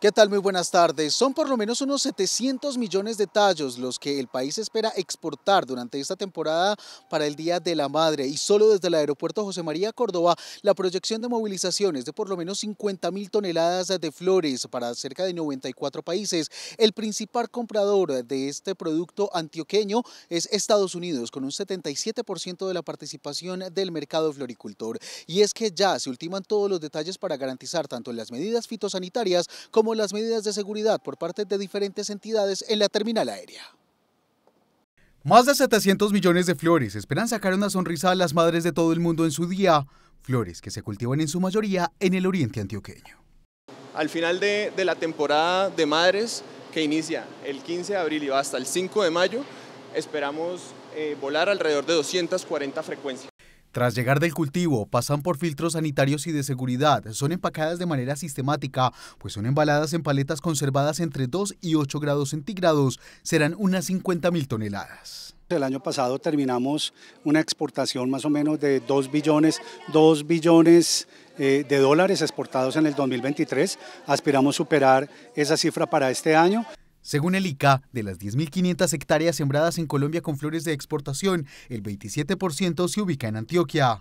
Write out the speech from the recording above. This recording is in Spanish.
¿Qué tal? Muy buenas tardes. Son por lo menos unos 700 millones de tallos los que el país espera exportar durante esta temporada para el Día de la Madre y solo desde el aeropuerto José María Córdoba la proyección de movilizaciones de por lo menos 50 mil toneladas de flores para cerca de 94 países. El principal comprador de este producto antioqueño es Estados Unidos con un 77% de la participación del mercado floricultor y es que ya se ultiman todos los detalles para garantizar tanto las medidas fitosanitarias como las medidas de seguridad por parte de diferentes entidades en la terminal aérea. Más de 700 millones de flores esperan sacar una sonrisa a las madres de todo el mundo en su día, flores que se cultivan en su mayoría en el oriente antioqueño. Al final de, la temporada de madres, que inicia el 15 de abril y va hasta el 5 de mayo, esperamos eh, volar alrededor de 240 frecuencias. Tras llegar del cultivo, pasan por filtros sanitarios y de seguridad, son empacadas de manera sistemática, pues son embaladas en paletas conservadas entre 2 y 8 grados centígrados, serán unas 50.000 toneladas. El año pasado terminamos una exportación más o menos de 2 billones, 2 billones eh, de dólares exportados en el 2023. Aspiramos superar esa cifra para este año. Según el ICA, de las 10.500 hectáreas sembradas en Colombia con flores de exportación, el 27% se ubica en Antioquia.